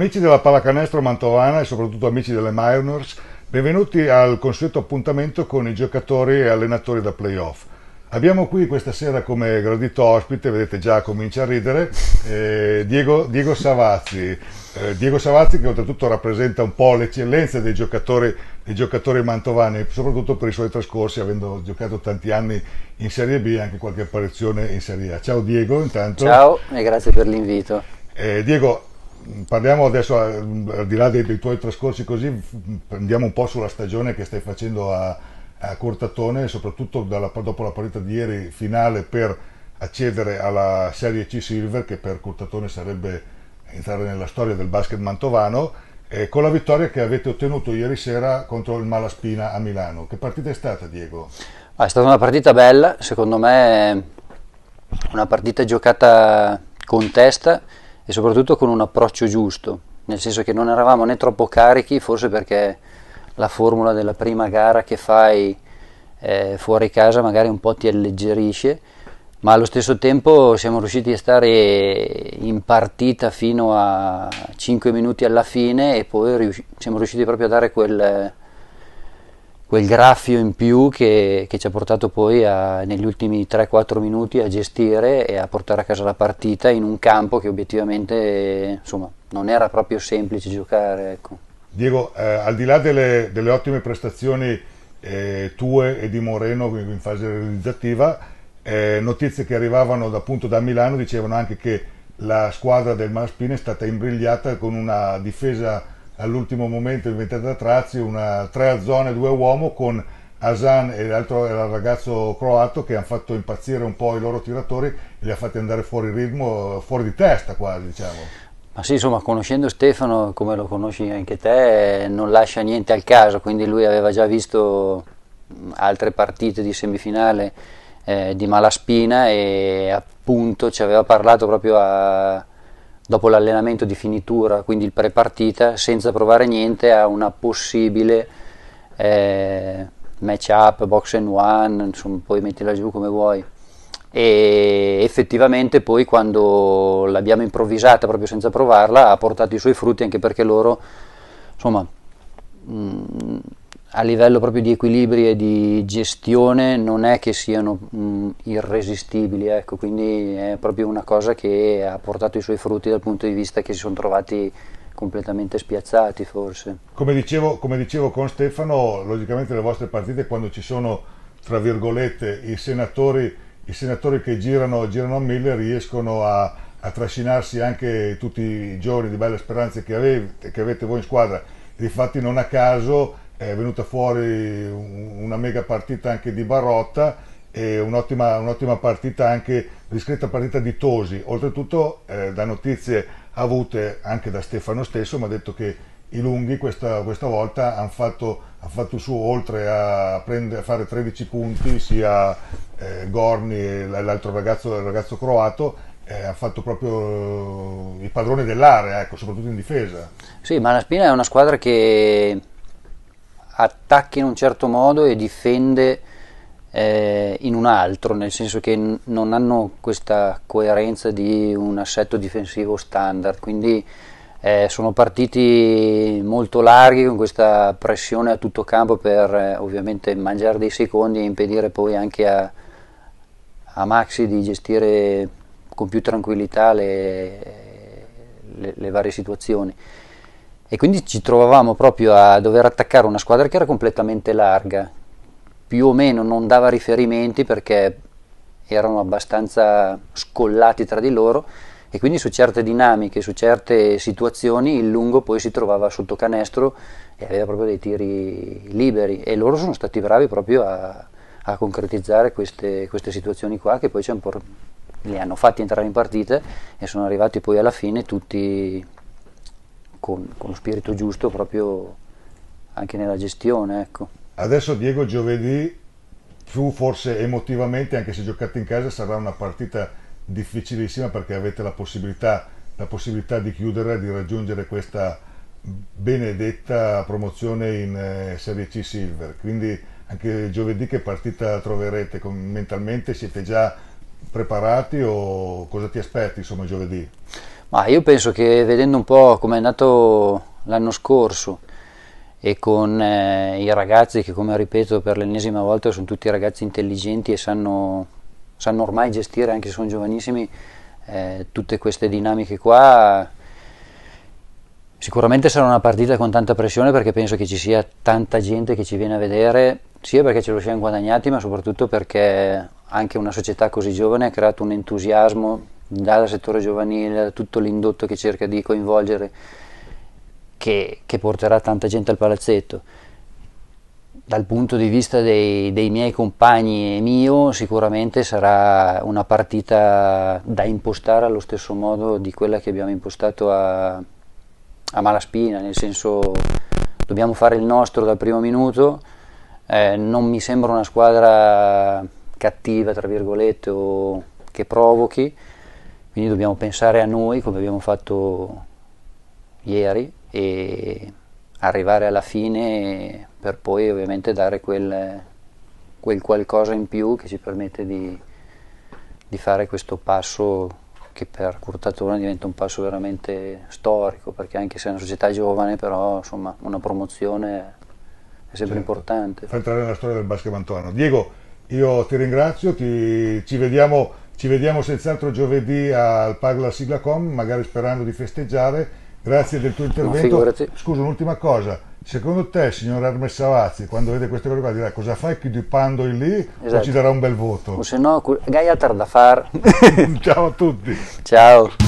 Amici della pallacanestro mantovana e soprattutto amici delle Minors, benvenuti al consueto appuntamento con i giocatori e allenatori da playoff. Abbiamo qui questa sera come gradito ospite, vedete già comincia a ridere, eh, Diego, Diego, Savazzi. Eh, Diego Savazzi che oltretutto rappresenta un po' l'eccellenza dei giocatori, dei giocatori mantovani, soprattutto per i suoi trascorsi, avendo giocato tanti anni in Serie B e anche qualche apparizione in Serie A. Ciao Diego intanto. Ciao e grazie per l'invito. Eh, Diego, parliamo adesso, eh, al di là dei, dei, tuoi trascorsi così, andiamo un po' sulla stagione che stai facendo a, a Cortatone, soprattutto dalla, dopo la partita di ieri finale per accedere alla Serie C Silver, che per Cortatone sarebbe entrare nella storia del basket mantovano, eh, con la vittoria che avete ottenuto ieri sera contro il Malaspina a Milano. Che partita è stata, Diego? Ah, è stata una partita bella, secondo me una partita giocata con testa e soprattutto con un approccio giusto, nel senso che non eravamo né troppo carichi, forse perché la formula della prima gara che fai eh, fuori casa magari un po' ti alleggerisce, ma allo stesso tempo siamo riusciti a stare in partita fino a 5 minuti alla fine e poi rius- siamo riusciti proprio a dare quel quel graffio in più che, che ci ha portato poi a, negli ultimi 3-4 minuti a gestire e a portare a casa la partita in un campo che obiettivamente insomma, non era proprio semplice giocare. Ecco. Diego, eh, al di là delle, delle ottime prestazioni eh, tue e di Moreno in fase realizzativa, eh, notizie che arrivavano appunto da Milano dicevano anche che la squadra del Malaspina è stata imbrigliata con una difesa all'ultimo momento inventata da Trazzi, una tre a zone, due uomo con Asan e l'altro era il ragazzo croato che hanno fatto impazzire un po' i loro tiratori e li ha fatti andare fuori ritmo, fuori di testa quasi diciamo. Ma sì, insomma, conoscendo Stefano, come lo conosci anche te, non lascia niente al caso, quindi lui aveva già visto altre partite di semifinale eh, di Malaspina e appunto ci aveva parlato proprio a, dopo l'allenamento di finitura, quindi il pre-partita, senza provare niente a una possibile eh, match up, box and one, insomma, poi mettila giù come vuoi. E effettivamente poi quando l'abbiamo improvvisata proprio senza provarla ha portato i suoi frutti anche perché loro, insomma, mh, mm, a livello proprio di equilibri e di gestione non è che siano mh, irresistibili, ecco, quindi è proprio una cosa che ha portato i suoi frutti dal punto di vista che si sono trovati completamente spiazzati forse. Come dicevo, come dicevo con Stefano, logicamente le vostre partite quando ci sono, tra virgolette, i senatori, i senatori che girano, girano a mille riescono a, a, trascinarsi anche tutti i giorni di belle speranze che avete, che avete voi in squadra, difatti non a caso è venuta fuori una mega partita anche di Barotta e un'ottima, un'ottima partita anche discreta partita di Tosi oltretutto eh, da notizie avute anche da Stefano stesso mi ha detto che i lunghi questa, questa volta hanno fatto, han fatto su oltre a, prendere, a, fare 13 punti sia eh, Gorni e l'altro ragazzo, il ragazzo croato eh, hanno fatto proprio eh, i padroni dell'area ecco, soprattutto in difesa sì ma la Spina è una squadra che attacca in un certo modo e difende eh, in un altro, nel senso che n- non hanno questa coerenza di un assetto difensivo standard, quindi eh, sono partiti molto larghi con questa pressione a tutto campo per eh, ovviamente mangiare dei secondi e impedire poi anche a, a Maxi di gestire con più tranquillità le, le, le varie situazioni e quindi ci trovavamo proprio a dover attaccare una squadra che era completamente larga, più o meno non dava riferimenti perché erano abbastanza scollati tra di loro e quindi su certe dinamiche, su certe situazioni il lungo poi si trovava sotto canestro e aveva proprio dei tiri liberi e loro sono stati bravi proprio a, a concretizzare queste, queste, situazioni qua che poi li hanno fatti entrare in partita e sono arrivati poi alla fine tutti con, con lo spirito giusto proprio anche nella gestione. Ecco. Adesso Diego giovedì, più forse emotivamente, anche se giocate in casa, sarà una partita difficilissima perché avete la possibilità, la possibilità di chiudere, di raggiungere questa benedetta promozione in eh, Serie C Silver. Quindi anche giovedì che partita troverete? Mentalmente siete già preparati o cosa ti aspetti insomma giovedì? Ma io penso che vedendo un po' come è andato l'anno scorso e con eh, i ragazzi che come ripeto per l'ennesima volta sono tutti ragazzi intelligenti e sanno, sanno ormai gestire anche se sono giovanissimi eh, tutte queste dinamiche qua sicuramente sarà una partita con tanta pressione perché penso che ci sia tanta gente che ci viene a vedere sia perché ce lo siamo guadagnati ma soprattutto perché anche una società così giovane ha creato un entusiasmo dal settore giovanile, da tutto l'indotto che cerca di coinvolgere, che, che, porterà tanta gente al palazzetto. Dal punto di vista dei, dei miei compagni e mio, sicuramente sarà una partita da impostare allo stesso modo di quella che abbiamo impostato a, a Malaspina, nel senso dobbiamo fare il nostro dal primo minuto. Eh, non mi sembra una squadra cattiva, tra virgolette, o che provochi, quindi dobbiamo pensare a noi come abbiamo fatto ieri e arrivare alla fine per poi ovviamente dare quel, quel qualcosa in più che ci permette di, di fare questo passo che per Curtatona diventa un passo veramente storico perché anche se è una società giovane però insomma una promozione è sempre certo. importante. Fa entrare nella storia del basket mantuano. Diego, io ti ringrazio, ti, ci vediamo ci vediamo senz'altro giovedì al Parla Sigla.com, magari sperando di festeggiare. Grazie del tuo intervento. Scusa, un'ultima cosa. Secondo te, signor Hermes Savazzi, quando vede queste cose qua, dirà cosa fai chiudipando in lì esatto. o ci darà un bel voto? O se no, Gaia Tardafar. Ciao a tutti. Ciao.